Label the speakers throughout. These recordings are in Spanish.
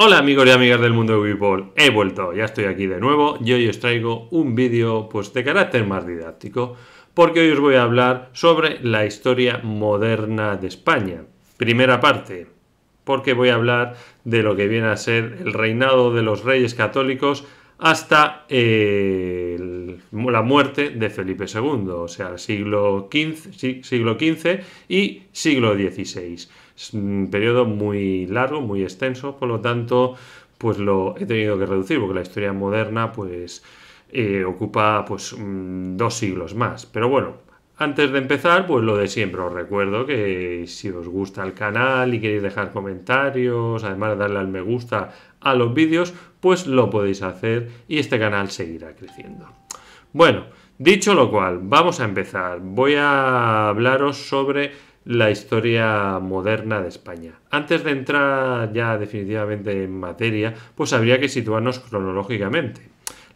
Speaker 1: Hola amigos y amigas del mundo de he vuelto, ya estoy aquí de nuevo y hoy os traigo un vídeo pues de carácter más didáctico porque hoy os voy a hablar sobre la historia moderna de España. Primera parte, porque voy a hablar de lo que viene a ser el reinado de los reyes católicos hasta eh, la muerte de Felipe II, o sea, siglo siglo XV y siglo XVI. Es un periodo muy largo, muy extenso, por lo tanto, pues lo he tenido que reducir, porque la historia moderna, pues, eh, ocupa, pues, mm, dos siglos más. Pero bueno, antes de empezar, pues lo de siempre, os recuerdo que si os gusta el canal y queréis dejar comentarios, además de darle al me gusta a los vídeos, pues lo podéis hacer y este canal seguirá creciendo. Bueno, dicho lo cual, vamos a empezar. Voy a hablaros sobre la historia moderna de España. Antes de entrar ya definitivamente en materia, pues habría que situarnos cronológicamente.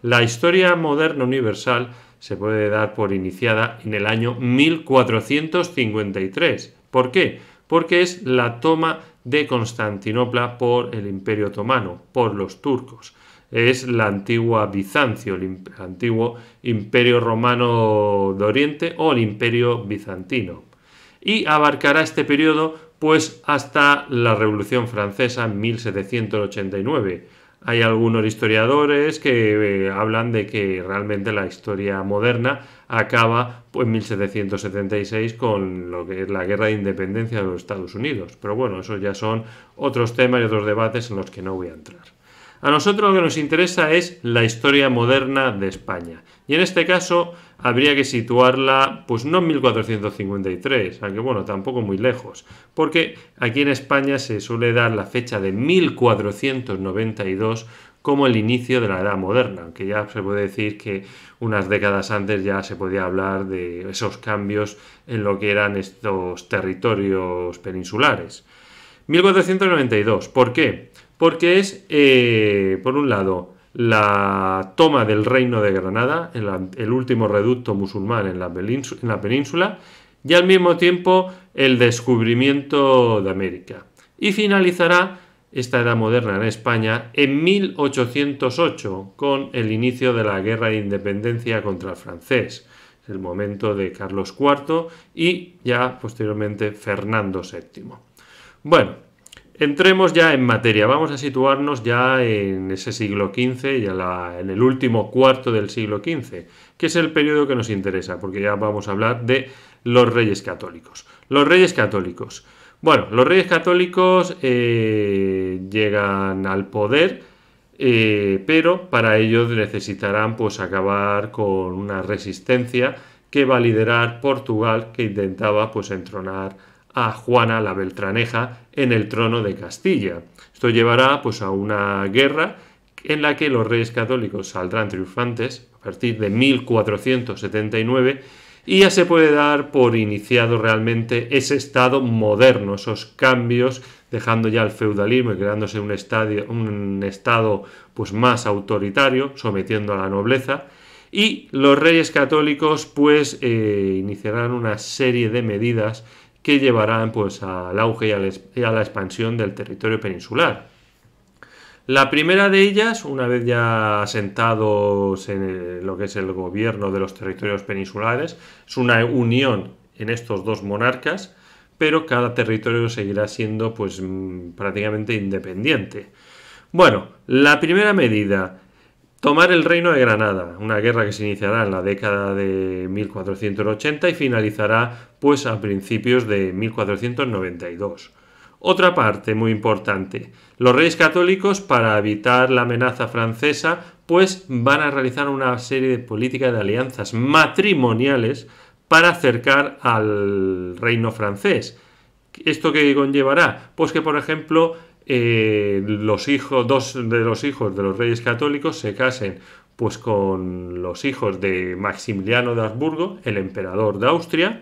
Speaker 1: La historia moderna universal se puede dar por iniciada en el año 1453. ¿Por qué? Porque es la toma de Constantinopla por el Imperio Otomano, por los turcos. Es la antigua Bizancio, el antiguo Imperio Romano de Oriente o el Imperio Bizantino y abarcará este periodo pues hasta la Revolución Francesa 1789. Hay algunos historiadores que eh, hablan de que realmente la historia moderna acaba pues, en 1776 con lo que es la guerra de independencia de los Estados Unidos. Pero bueno, esos ya son otros temas y otros debates en los que no voy a entrar. A nosotros lo que nos interesa es la historia moderna de España. Y en este caso habría que situarla pues no en 1453, aunque bueno, tampoco muy lejos, porque aquí en España se suele dar la fecha de 1492 como el inicio de la edad moderna, aunque ya se puede decir que unas décadas antes ya se podía hablar de esos cambios en lo que eran estos territorios peninsulares. 1492, ¿por qué? Porque es, eh, por un lado, la toma del reino de Granada, el, último reducto musulmán en la, península, y al mismo tiempo el descubrimiento de América. Y finalizará esta edad moderna en España en 1808 con el inicio de la Guerra de Independencia contra el francés, el momento de Carlos IV y ya posteriormente Fernando VII. Bueno, Entremos ya en materia, vamos a situarnos ya en ese siglo XV en el último cuarto del siglo XV, que es el periodo que nos interesa, porque ya vamos a hablar de los reyes católicos. Los reyes católicos. Bueno, los reyes católicos eh, llegan al poder, eh, pero para ello necesitarán pues acabar con una resistencia que va a liderar Portugal, que intentaba pues entronar a Juana la Beltraneja en el trono de Castilla. Esto llevará pues, a una guerra en la que los reyes católicos saldrán triunfantes a partir de 1479 y ya se puede dar por iniciado realmente ese estado moderno, esos cambios, dejando ya el feudalismo y creándose un, un estado pues, más autoritario, sometiendo a la nobleza. Y los reyes católicos pues eh, iniciarán una serie de medidas que llevarán pues, al auge y a la, expansión del territorio peninsular. La primera de ellas, una vez ya asentados en lo que es el gobierno de los territorios peninsulares, es una unión en estos dos monarcas, pero cada territorio seguirá siendo pues mm, prácticamente independiente. Bueno, la primera medida Tomar el reino de Granada, una guerra que se iniciará en la década de 1480 y finalizará pues a principios de 1492. Otra parte muy importante, los reyes católicos para evitar la amenaza francesa pues van a realizar una serie de políticas de alianzas matrimoniales para acercar al reino francés. ¿Esto qué conllevará? Pues que por ejemplo los hijos, dos de los hijos de los reyes católicos se casen pues con los hijos de Maximiliano de Habsburgo, el emperador de Austria,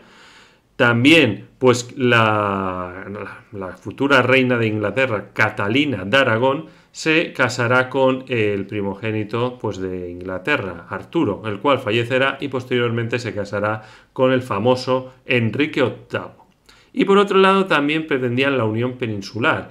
Speaker 1: también pues la, la futura reina de Inglaterra, Catalina de Aragón, se casará con el primogénito pues, de Inglaterra, Arturo, el cual fallecerá y posteriormente se casará con el famoso Enrique VIII. Y por otro lado también pretendían la unión peninsular,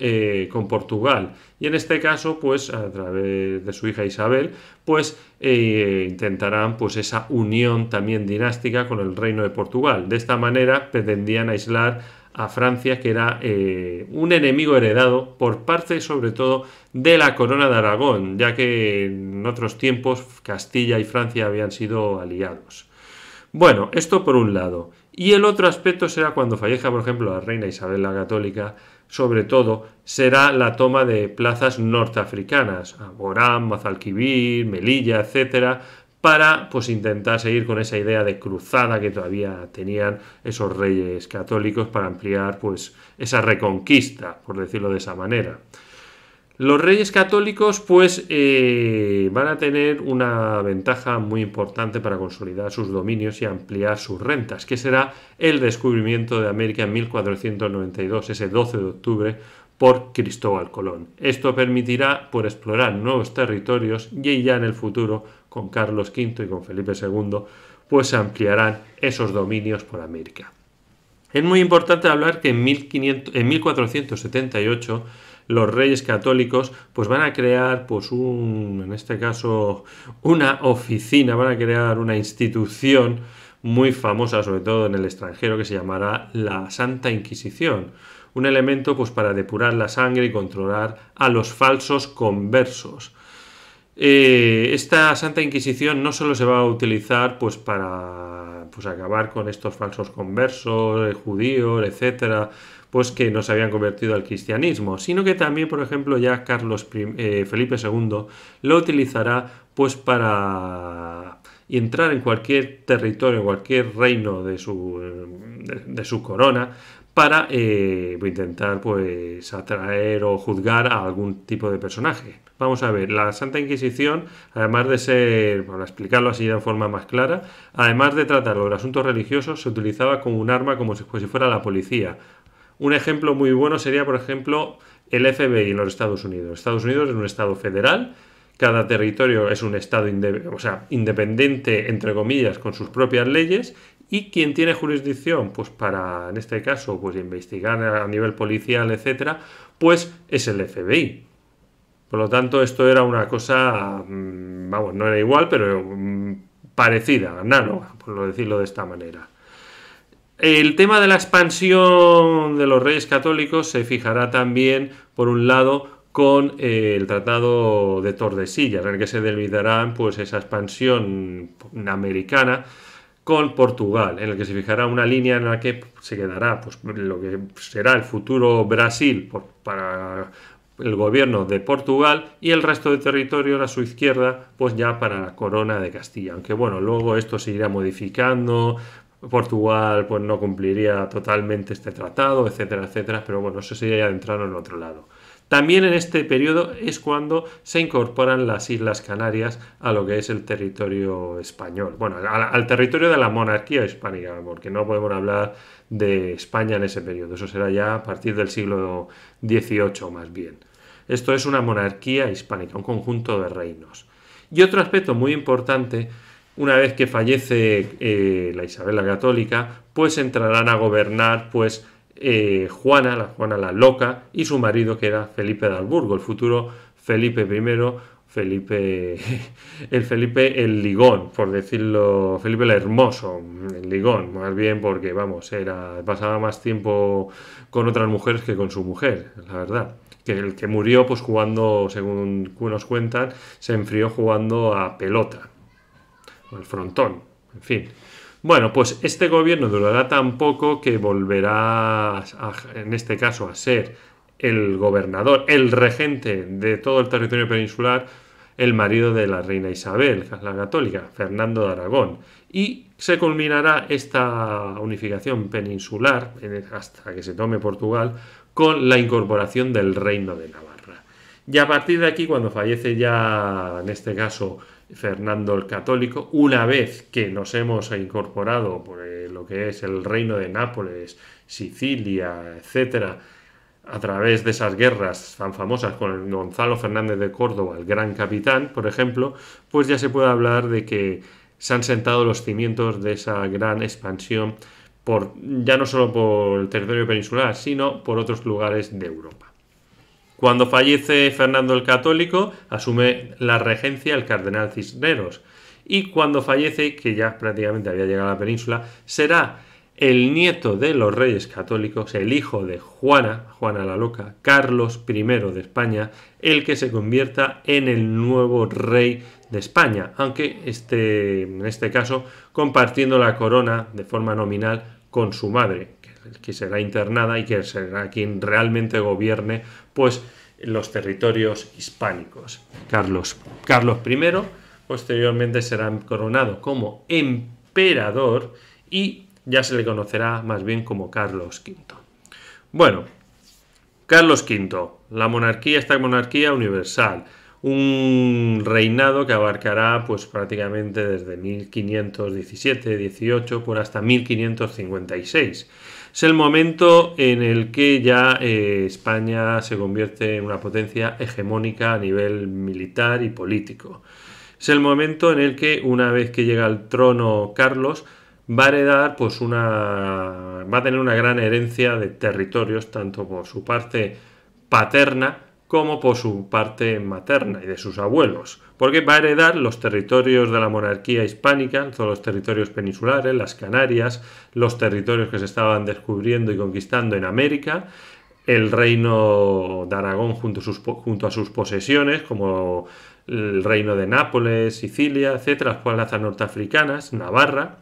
Speaker 1: eh, con, Portugal. Y en este caso, pues a través de su hija Isabel, pues eh, intentarán pues esa unión también dinástica con el reino de Portugal. De esta manera pretendían aislar a Francia, que era eh, un enemigo heredado por parte sobre todo de la corona de Aragón, ya que en otros tiempos Castilla y Francia habían sido aliados. Bueno, esto por un lado. Y el otro aspecto será cuando falleja, por ejemplo, la reina Isabel la Católica, sobre todo, será la toma de plazas norteafricanas, Borán, Mazalquivir, Melilla, etcétera, para pues intentar seguir con esa idea de cruzada que todavía tenían esos reyes católicos para ampliar pues esa reconquista, por decirlo de esa manera. Los reyes católicos pues eh, van a tener una ventaja muy importante para consolidar sus dominios y ampliar sus rentas, que será el descubrimiento de América en 1492, ese 12 de octubre, por Cristóbal Colón. Esto permitirá por explorar nuevos territorios y ya en el futuro, con Carlos V y con Felipe II, pues ampliarán esos dominios por América. Es muy importante hablar que en, en 1478 los reyes católicos, pues van a crear, pues un, en este caso, una oficina, van a crear una institución muy famosa, sobre todo en el extranjero, que se llamará la Santa Inquisición. Un elemento pues para depurar la sangre y controlar a los falsos conversos. Eh, esta Santa Inquisición no solo se va a utilizar pues para pues, acabar con estos falsos conversos, eh, judíos, etcétera, pues que no se habían convertido al cristianismo, sino que también, por ejemplo, ya Carlos eh, Felipe II lo utilizará pues para entrar en cualquier territorio, en cualquier reino de su, de, su corona, para eh, intentar pues atraer o juzgar a algún tipo de personaje. Vamos a ver, la Santa Inquisición, además de ser, para explicarlo así de forma más clara, además de tratar los asuntos religiosos, se utilizaba como un arma como si fuera la policía, un ejemplo muy bueno sería, por ejemplo, el FBI en los Estados Unidos. Estados Unidos es un estado federal, cada territorio es un estado o sea, independiente, entre comillas, con sus propias leyes, y quien tiene jurisdicción, pues para, en este caso, pues investigar a nivel policial, etcétera, pues es el FBI. Por lo tanto, esto era una cosa, mm, vamos, no era igual, pero mm, parecida, análoga, por decirlo de esta manera. El tema de la expansión de los reyes católicos se fijará también, por un lado, con eh, el Tratado de Tordesillas, en el que se delimitará pues, esa expansión americana con Portugal, en el que se fijará una línea en la que se quedará pues, lo que será el futuro Brasil para el gobierno de Portugal y el resto de territorio a su izquierda, pues ya para la corona de Castilla. Aunque bueno, luego esto seguirá modificando Portugal pues no cumpliría totalmente este tratado, etcétera, etcétera, pero bueno, eso sería ya entrar en otro lado. También en este periodo es cuando se incorporan las Islas Canarias a lo que es el territorio español, bueno, al, al territorio de la monarquía hispánica, porque no podemos hablar de España en ese periodo, eso será ya a partir del siglo XVIII más bien. Esto es una monarquía hispánica, un conjunto de reinos. Y otro aspecto muy importante una vez que fallece eh, la Isabel la Católica, pues entrarán a gobernar pues eh, Juana, la Juana la Loca, y su marido que era Felipe de Alburgo, el futuro Felipe I, Felipe, el Felipe el Ligón, por decirlo, Felipe el Hermoso, el Ligón, más bien porque, vamos, era, pasaba más tiempo con otras mujeres que con su mujer, la verdad que el que murió pues jugando, según nos cuentan, se enfrió jugando a pelota el frontón, en fin. Bueno, pues este gobierno durará tan poco que volverá, en este caso, a ser el gobernador, el regente de todo el territorio peninsular, el marido de la reina Isabel, la católica, Fernando de Aragón. Y se culminará esta unificación peninsular, hasta que se tome Portugal, con la incorporación del reino de Navarra. Y a partir de aquí, cuando fallece ya, en este caso, Fernando el Católico, una vez que nos hemos incorporado por eh, lo que es el reino de Nápoles, Sicilia, etcétera, a través de esas guerras tan famosas con Gonzalo Fernández de Córdoba, el gran capitán, por ejemplo, pues ya se puede hablar de que se han sentado los cimientos de esa gran expansión por ya no solo por el territorio peninsular, sino por otros lugares de Europa. Cuando fallece Fernando el Católico, asume la regencia el cardenal Cisneros. Y cuando fallece, que ya prácticamente había llegado a la península, será el nieto de los reyes católicos, el hijo de Juana, Juana la Loca, Carlos I de España, el que se convierta en el nuevo rey de España, aunque este, en este caso compartiendo la corona de forma nominal con su madre, que será internada y que será quien realmente gobierne pues los territorios hispánicos. Carlos, Carlos I posteriormente será coronado como emperador y ya se le conocerá más bien como Carlos V. Bueno, Carlos V, la monarquía, esta monarquía universal, un reinado que abarcará pues prácticamente desde 1517-18 por hasta 1556 es el momento en el que ya eh, España se convierte en una potencia hegemónica a nivel militar y político. Es el momento en el que, una vez que llega al trono Carlos, va a heredar pues una. va a tener una gran herencia de territorios, tanto por su parte paterna como por su parte materna y de sus abuelos porque va a heredar los territorios de la monarquía hispánica, todos los territorios peninsulares, las Canarias, los territorios que se estaban descubriendo y conquistando en América, el reino de Aragón junto a sus, posesiones, como el reino de Nápoles, Sicilia, etcétera, las plazas norteafricanas, Navarra.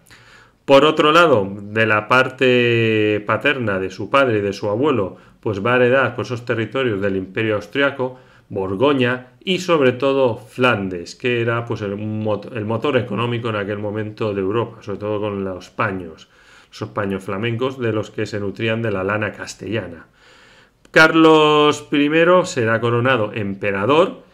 Speaker 1: Por otro lado, de la parte paterna de su padre y de su abuelo, pues va a heredar con esos territorios del Imperio Austriaco, Borgoña, y sobre todo Flandes, que era pues, el, motor, económico en aquel momento de Europa, sobre todo con los paños, los paños flamencos de los que se nutrían de la lana castellana. Carlos I será coronado emperador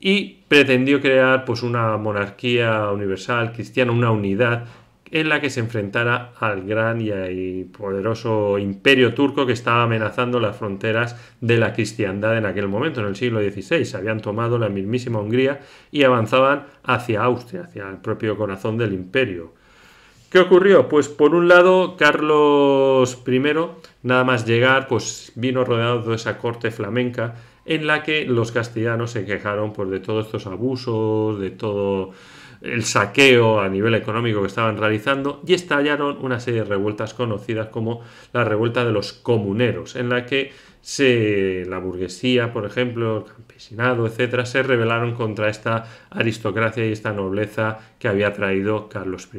Speaker 1: y pretendió crear pues, una monarquía universal cristiana, una unidad en la que se enfrentara al gran y poderoso imperio turco que estaba amenazando las fronteras de la cristiandad en aquel momento, en el siglo XVI. habían tomado la mismísima Hungría y avanzaban hacia Austria, hacia el propio corazón del imperio. ¿Qué ocurrió? Pues por un lado, Carlos I, nada más llegar, pues vino rodeado de esa corte flamenca en la que los castellanos se quejaron por pues, de todos estos abusos, de todo el saqueo a nivel económico que estaban realizando y estallaron una serie de revueltas conocidas como la revuelta de los comuneros, en la que la burguesía, por ejemplo, el campesinado, etcétera, se rebelaron contra esta aristocracia y esta nobleza que había traído Carlos I.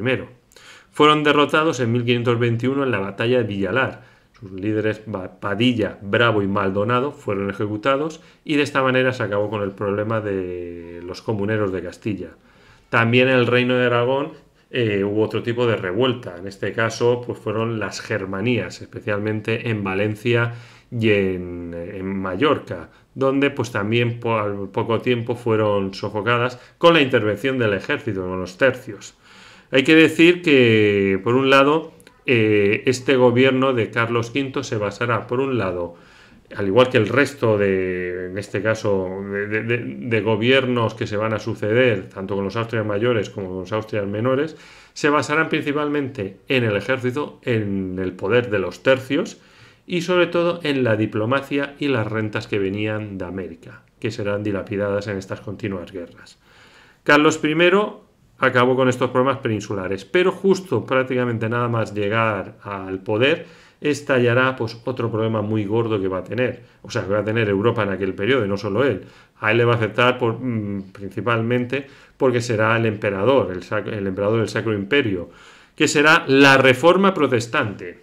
Speaker 1: Fueron derrotados en 1521 en la batalla de Villalar, sus líderes Padilla, Bravo y Maldonado fueron ejecutados y de esta manera se acabó con el problema de los comuneros de Castilla. También en el reino de Aragón eh, hubo otro tipo de revuelta. En este caso, pues fueron las germanías, especialmente en Valencia y en, Mallorca, donde pues también al poco tiempo fueron sofocadas con la intervención del ejército, con los tercios. Hay que decir que, por un lado, eh, este gobierno de Carlos V se basará, por un lado, al igual que el resto de, en este caso, de, gobiernos que se van a suceder, tanto con los austrias mayores como con los austrias menores, se basarán principalmente en el ejército, en el poder de los tercios y sobre todo en la diplomacia y las rentas que venían de América, que serán dilapidadas en estas continuas guerras. Carlos I acabó con estos problemas peninsulares, pero justo prácticamente nada más llegar al poder, estallará pues otro problema muy gordo que va a tener. O sea, que va a tener Europa en aquel periodo y no solo él. A él le va a afectar mm, principalmente porque será el emperador, el, emperador del Sacro Imperio, que será la Reforma Protestante,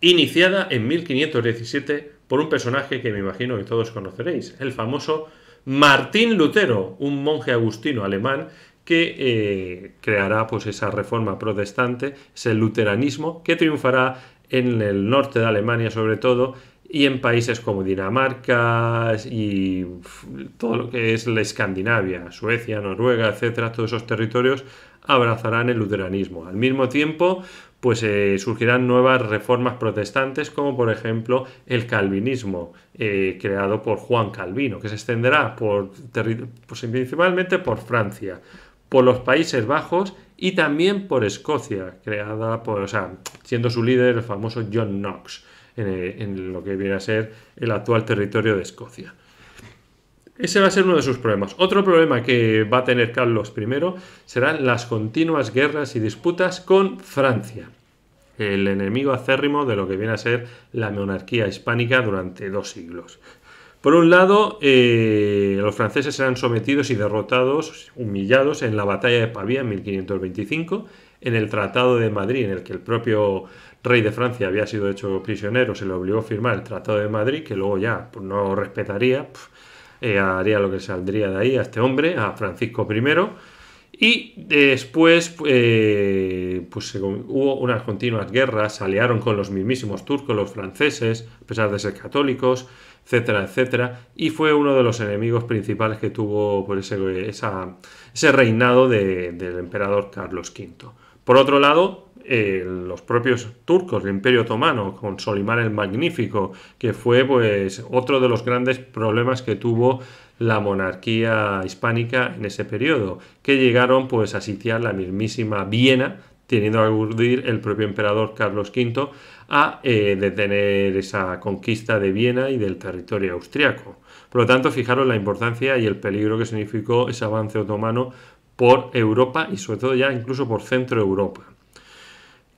Speaker 1: iniciada en 1517 por un personaje que me imagino que todos conoceréis, el famoso Martín Lutero, un monje agustino alemán que eh, creará pues esa reforma protestante, ese luteranismo que triunfará en el norte de Alemania sobre todo, y en países como Dinamarca y todo lo que es la Escandinavia, Suecia, Noruega, etcétera, todos esos territorios abrazarán el luteranismo. Al mismo tiempo, pues eh, surgirán nuevas reformas protestantes, como por ejemplo el calvinismo, eh, creado por Juan Calvino, que se extenderá por pues, principalmente por Francia, por los Países Bajos y también por Escocia, creada por, siendo su líder el famoso John Knox, en, eh, en lo que viene a ser el actual territorio de Escocia. Ese va a ser uno de sus problemas. Otro problema que va a tener Carlos I serán las continuas guerras y disputas con Francia, el enemigo acérrimo de lo que viene a ser la monarquía hispánica durante dos siglos. Por un lado, eh, los franceses eran sometidos y derrotados, humillados en la batalla de Pavía en 1525, en el Tratado de Madrid, en el que el propio rey de Francia había sido hecho prisionero, se le obligó a firmar el Tratado de Madrid, que luego ya pues, no respetaría, eh, haría lo que saldría de ahí a este hombre, a Francisco I. Y después eh, pues, hubo unas continuas guerras, se aliaron con los mismísimos turcos, los franceses, a pesar de ser católicos, etcétera, etcétera. Y fue uno de los enemigos principales que tuvo por pues, ese, ese reinado del emperador Carlos V. Por otro lado, eh, los propios turcos, del Imperio Otomano, con Solimán el Magnífico, que fue pues otro de los grandes problemas que tuvo la monarquía hispánica en ese periodo, que llegaron pues a sitiar la mismísima Viena, teniendo a acudir el propio emperador Carlos V a eh, detener esa conquista de Viena y del territorio austriaco. Por lo tanto, fijaros la importancia y el peligro que significó ese avance otomano por Europa y sobre todo ya incluso por Centro Europa.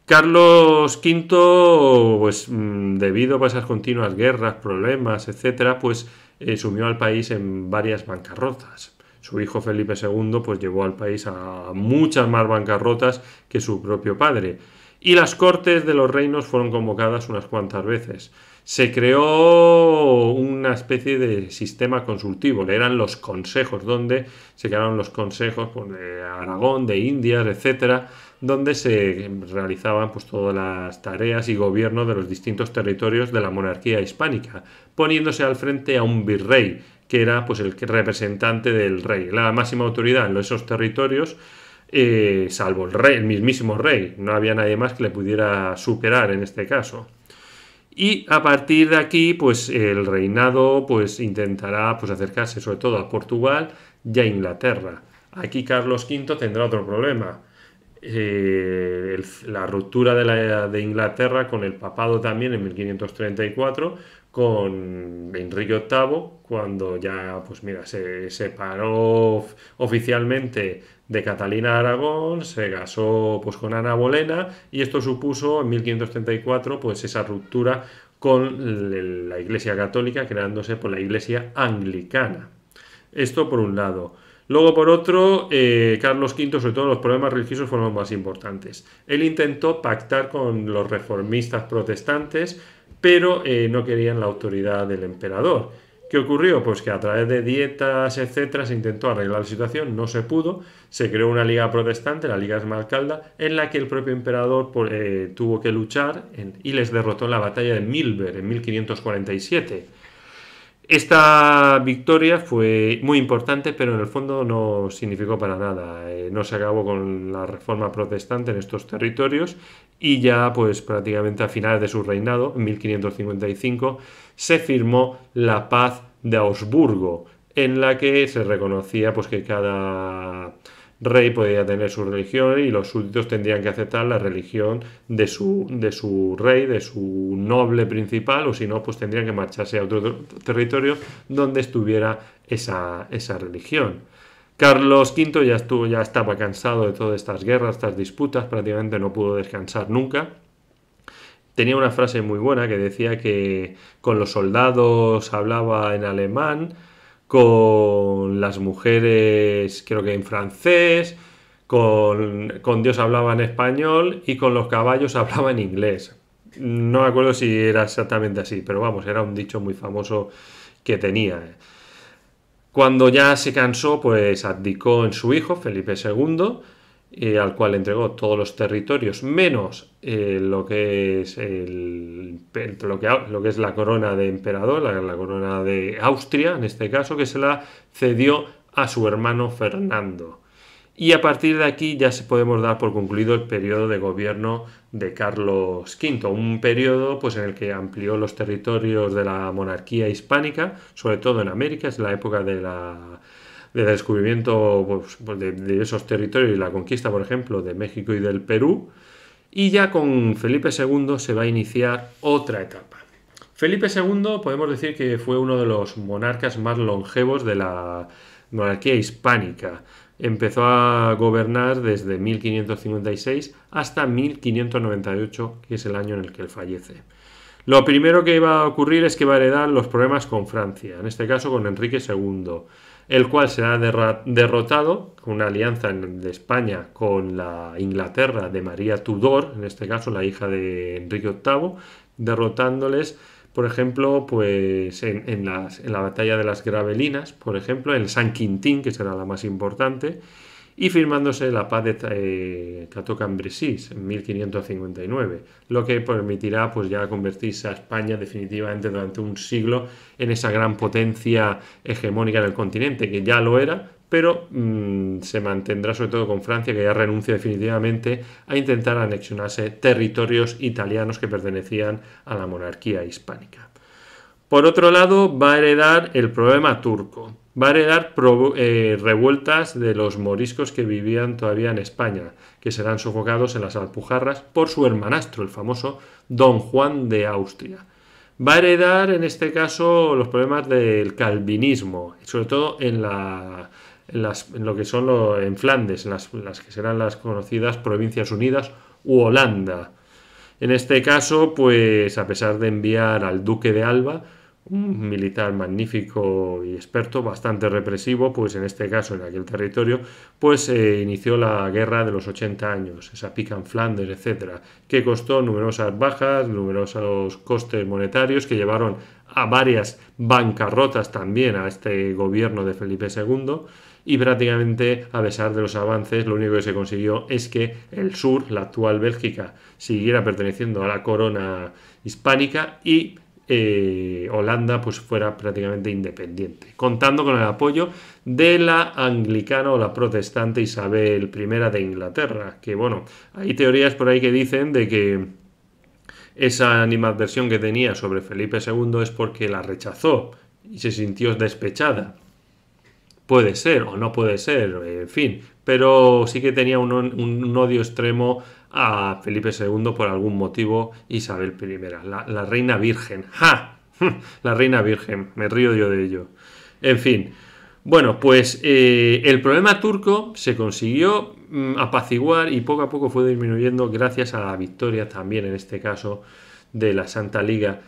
Speaker 1: Carlos V, pues mm, debido a esas continuas guerras, problemas, etc., pues eh, sumió al país en varias bancarrotas. Su hijo Felipe II pues llevó al país a muchas más bancarrotas que su propio padre y las cortes de los reinos fueron convocadas unas cuantas veces. Se creó una especie de sistema consultivo, eran los consejos, donde se crearon los consejos pues, de Aragón, de Indias, etcétera, donde se realizaban pues, todas las tareas y gobierno de los distintos territorios de la monarquía hispánica, poniéndose al frente a un virrey, que era pues, el representante del rey, la máxima autoridad en esos territorios eh, salvo el rey, el mismísimo rey. No había nadie más que le pudiera superar en este caso. Y a partir de aquí, pues el reinado pues intentará pues acercarse sobre todo a Portugal y a Inglaterra. Aquí Carlos V tendrá otro problema. Eh, la ruptura la, de Inglaterra con el papado también en 1534, con Enrique VIII, cuando ya, pues mira, se separó oficialmente de Catalina Aragón, se casó pues con Ana Bolena y esto supuso en 1534 pues esa ruptura con la Iglesia Católica creándose por la Iglesia Anglicana. Esto por un lado. Luego, por otro, eh, Carlos V, sobre todo los problemas religiosos, fueron los más importantes. Él intentó pactar con los reformistas protestantes, pero eh, no querían la autoridad del emperador. ¿Qué ocurrió? Pues que a través de dietas, etcétera, se intentó arreglar la situación, no se pudo, se creó una liga protestante, la Liga Malcalda, en la que el propio emperador pues, eh, tuvo que luchar y les derrotó en la batalla de Milber, en 1547. Esta victoria fue muy importante, pero en el fondo no significó para nada. Eh, no se acabó con la reforma protestante en estos territorios y ya pues prácticamente a finales de su reinado, en 1555, se firmó la paz de Augsburgo, en la que se reconocía pues que cada rey podía tener su religión y los súbditos tendrían que aceptar la religión de su, de su rey, de su noble principal, o si no, pues tendrían que marcharse a otro territorio donde estuviera esa, religión. Carlos V ya, estuvo, ya estaba cansado de todas estas guerras, estas disputas, prácticamente no pudo descansar nunca. Tenía una frase muy buena que decía que con los soldados hablaba en alemán, con las mujeres, creo que en francés, con, Dios hablaba en español y con los caballos hablaba en inglés. No me acuerdo si era exactamente así, pero vamos, era un dicho muy famoso que tenía. Cuando ya se cansó, pues abdicó en su hijo, Felipe II, al cual entregó todos los territorios, menos eh, lo que es lo, que, es la corona de emperador, la, corona de Austria, en este caso, que se la cedió a su hermano Fernando. Y a partir de aquí ya se podemos dar por concluido el periodo de gobierno de Carlos V, un periodo pues, en el que amplió los territorios de la monarquía hispánica, sobre todo en América, es la época de la ...de descubrimiento pues, pues de, esos territorios y la conquista, por ejemplo, de México y del Perú. Y ya con Felipe II se va a iniciar otra etapa. Felipe II podemos decir que fue uno de los monarcas más longevos de la monarquía hispánica. Empezó a gobernar desde 1556 hasta 1598, que es el año en el que él fallece. Lo primero que iba a ocurrir es que va a heredar los problemas con Francia, en este caso con Enrique II el cual será derrotado con una alianza de España con la Inglaterra de María Tudor, en este caso la hija de Enrique VIII, derrotándoles, por ejemplo, pues en, en la batalla de las Gravelinas, por ejemplo, en San Quintín, que será la más importante, y firmándose la paz de eh, Cato en 1559, lo que permitirá pues, ya convertirse a España definitivamente durante un siglo en esa gran potencia hegemónica del continente, que ya lo era, pero mm, se mantendrá sobre todo con Francia, que ya renuncia definitivamente a intentar anexionarse territorios italianos que pertenecían a la monarquía hispánica. Por otro lado, va a heredar el problema turco, va a heredar eh, revueltas de los moriscos que vivían todavía en España, que serán sofocados en las Alpujarras por su hermanastro, el famoso Don Juan de Austria. Va a heredar en este caso los problemas del calvinismo, sobre todo en, lo que son en Flandes, las, en las que serán las conocidas Provincias Unidas u Holanda. En este caso, pues a pesar de enviar al duque de Alba, un militar magnífico y experto, bastante represivo, pues en este caso en aquel territorio, pues se eh, inició la guerra de los 80 años, esa pica en Flandes, etcétera, que costó numerosas bajas, numerosos costes monetarios que llevaron a varias bancarrotas también a este gobierno de Felipe II y prácticamente a pesar de los avances lo único que se consiguió es que el sur, la actual Bélgica, siguiera perteneciendo a la corona hispánica y eh, Holanda pues fuera prácticamente independiente, contando con el apoyo de la anglicana o la protestante Isabel I de Inglaterra, que bueno, hay teorías por ahí que dicen de que esa animadversión que tenía sobre Felipe II es porque la rechazó y se sintió despechada. Puede ser o no puede ser, en fin, pero sí que tenía un, un odio extremo a Felipe II por algún motivo Isabel I, la, reina virgen. ¡Ja! la reina virgen, me río yo de ello. En fin, bueno, pues eh, el problema turco se consiguió mm, apaciguar y poco a poco fue disminuyendo gracias a la victoria también, en este caso, de la Santa Liga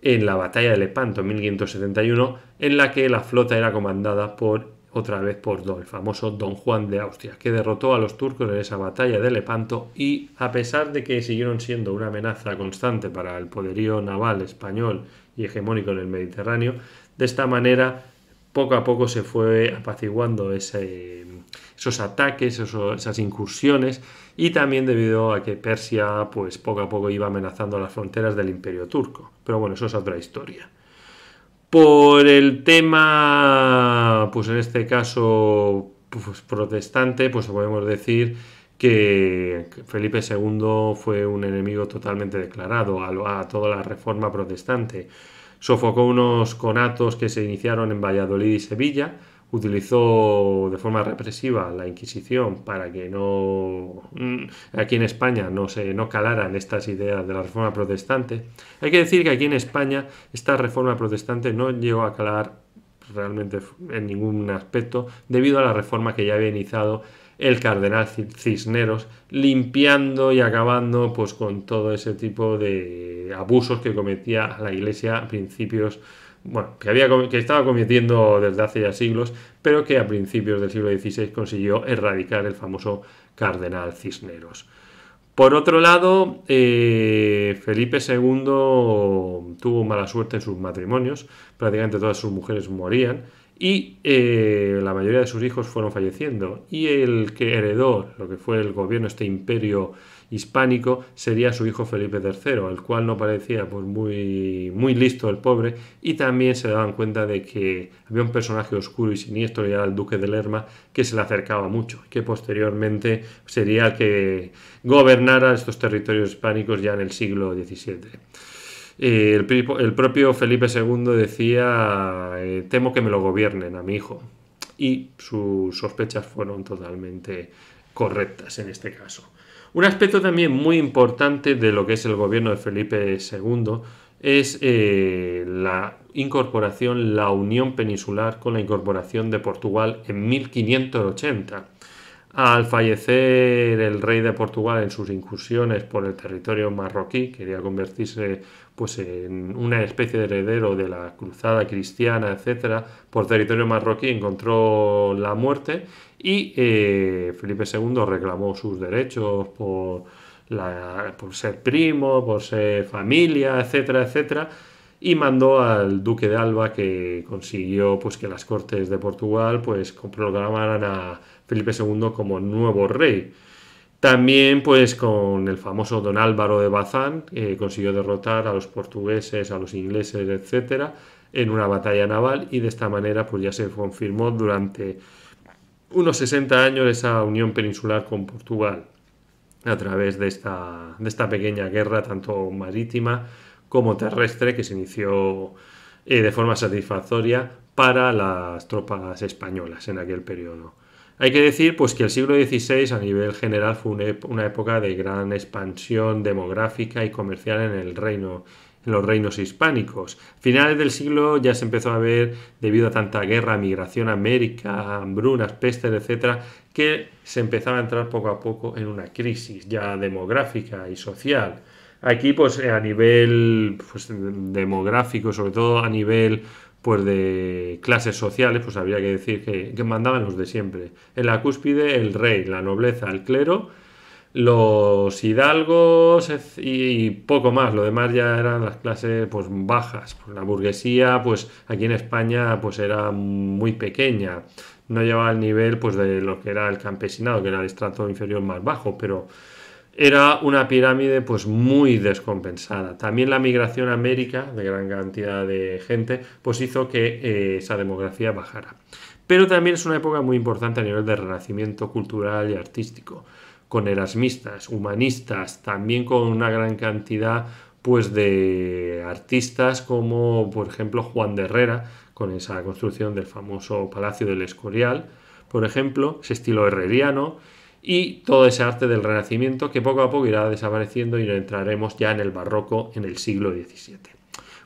Speaker 1: en la batalla de Lepanto en 1571, en la que la flota era comandada por otra vez por el famoso Don Juan de Austria, que derrotó a los turcos en esa batalla de Lepanto y, a pesar de que siguieron siendo una amenaza constante para el poderío naval español y hegemónico en el Mediterráneo, de esta manera poco a poco se fue apaciguando ese, esos ataques, esas incursiones y también debido a que Persia pues poco a poco iba amenazando las fronteras del imperio turco. Pero bueno, eso es otra historia por el tema, pues en este caso pues protestante, pues podemos decir que Felipe II fue un enemigo totalmente declarado a, a toda la reforma protestante. Sofocó unos conatos que se iniciaron en Valladolid y Sevilla, utilizó de forma represiva la Inquisición para que no mm, aquí en España no se no calaran estas ideas de la Reforma Protestante. Hay que decir que aquí en España esta Reforma Protestante no llegó a calar realmente en ningún aspecto debido a la reforma que ya había iniciado el cardenal Cisneros limpiando y acabando pues con todo ese tipo de abusos que cometía la Iglesia a principios bueno, que, había, que estaba cometiendo desde hace ya siglos, pero que a principios del siglo XVI consiguió erradicar el famoso cardenal Cisneros. Por otro lado, eh, Felipe II tuvo mala suerte en sus matrimonios, prácticamente todas sus mujeres morían y eh, la mayoría de sus hijos fueron falleciendo. Y el que heredó lo que fue el gobierno, este imperio hispánico sería su hijo Felipe III, el cual no parecía pues, muy, muy listo el pobre, y también se daban cuenta de que había un personaje oscuro y siniestro, que era el duque de Lerma, que se le acercaba mucho, que posteriormente sería el que gobernara estos territorios hispánicos ya en el siglo XVII. Eh, el, propio Felipe II decía, eh, temo que me lo gobiernen a mi hijo. Y sus sospechas fueron totalmente correctas en este caso. Un aspecto también muy importante de lo que es el gobierno de Felipe II es eh, la incorporación, la unión peninsular con la incorporación de Portugal en 1580. Al fallecer el rey de Portugal en sus incursiones por el territorio marroquí, quería convertirse pues, en una especie de heredero de la cruzada cristiana, etc., por territorio marroquí encontró la muerte y eh, Felipe II reclamó sus derechos por, ser primo, por ser familia, etcétera, etcétera y mandó al duque de Alba que consiguió pues que las cortes de Portugal pues proclamaran a Felipe II como nuevo rey. También pues con el famoso don Álvaro de Bazán eh, consiguió derrotar a los portugueses, a los ingleses, etcétera en una batalla naval y de esta manera pues ya se confirmó durante unos 60 años de esa unión peninsular con Portugal a través de esta, pequeña guerra, tanto marítima como terrestre, que se inició eh, de forma satisfactoria para las tropas españolas en aquel periodo. Hay que decir pues, que el siglo XVI a nivel general fue una época de gran expansión demográfica y comercial en el reino en los reinos hispánicos. Finales del siglo ya se empezó a ver, debido a tanta guerra, migración a América, hambrunas, pestes, etcétera, que se empezaba a entrar poco a poco en una crisis ya demográfica y social. Aquí, pues, a nivel pues, demográfico, sobre todo a nivel pues de clases sociales, pues habría que decir que, que mandaban los de siempre. En la cúspide el rey, la nobleza, el clero los hidalgos e- y poco más. Lo demás ya eran las clases pues, bajas. Pues, la burguesía, pues aquí en España, pues era muy pequeña. No llevaba al nivel pues, de lo que era el campesinado, que era el estrato inferior más bajo, pero era una pirámide pues muy descompensada. También la migración a América, de gran cantidad de gente, pues hizo que eh, esa demografía bajara. Pero también es una época muy importante a nivel de renacimiento cultural y artístico con erasmistas, humanistas, también con una gran cantidad pues de artistas como por ejemplo Juan de Herrera con esa construcción del famoso Palacio del Escorial, por ejemplo, ese estilo herreriano y todo ese arte del Renacimiento que poco a poco irá desapareciendo y entraremos ya en el barroco en el siglo XVII.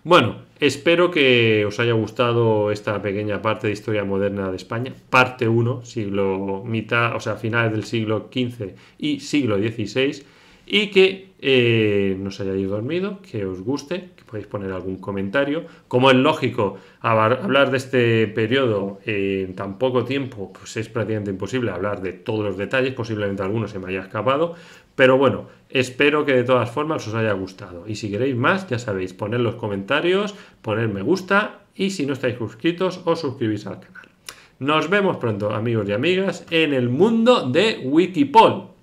Speaker 1: Bueno, espero que os haya gustado esta pequeña parte de historia moderna de España, parte 1, siglo mitad, o sea, finales del siglo XV y siglo XVI, y que nos eh, no os hayáis dormido, que os guste, que podéis poner algún comentario. Como es lógico, hablar de este periodo en tan poco tiempo, pues es prácticamente imposible hablar de todos los detalles, posiblemente algunos se me haya escapado, pero bueno, espero que de todas formas os haya gustado. Y si queréis más, ya sabéis, poner los comentarios, poner me gusta y si no estáis suscritos, os suscribís al canal. Nos vemos pronto, amigos y amigas, en el mundo de Wikipol.